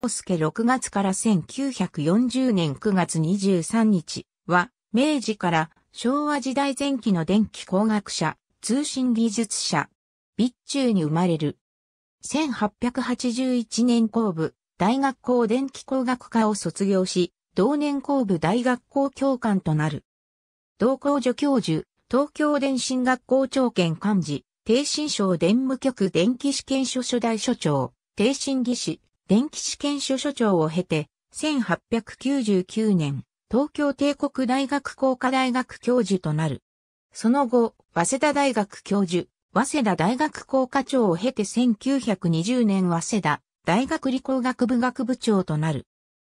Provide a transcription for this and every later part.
康介6月から1940年9月23日は、明治から昭和時代前期の電気工学者、通信技術者、備中に生まれる。1881年工部、大学校電気工学科を卒業し、同年工部大学校教官となる。同校助教授、東京電信学校長兼幹事、低信省電務局電気試験所初代所長、低信技師、電気試験所所長を経て、1899年、東京帝国大学工科大学教授となる。その後、早稲田大学教授、早稲田大学工科長を経て1920年早稲田大学理工学部学部長となる。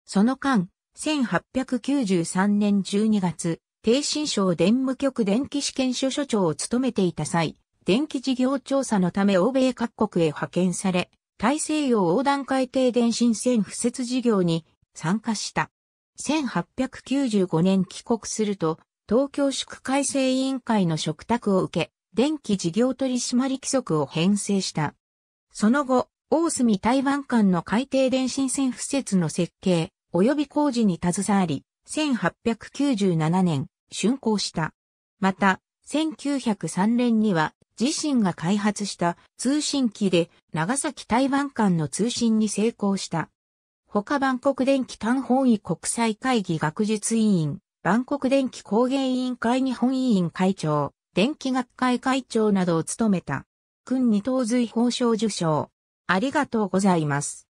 その間、1893年12月、低新省電務局電気試験所所長を務めていた際、電気事業調査のため欧米各国へ派遣され、大西洋横断海底電信線敷設事業に参加した。1895年帰国すると、東京宿改正委員会の嘱託を受け、電気事業取締規則を編成した。その後、大隅台湾間の海底電信線敷設の設計、及び工事に携わり、1897年、竣工した。また、1903年には、自身が開発した通信機で長崎台湾間の通信に成功した。他万国電機単本位国際会議学術委員、万国電機工芸委員会日本委員会長、電気学会会長などを務めた。君に東随法賞受賞。ありがとうございます。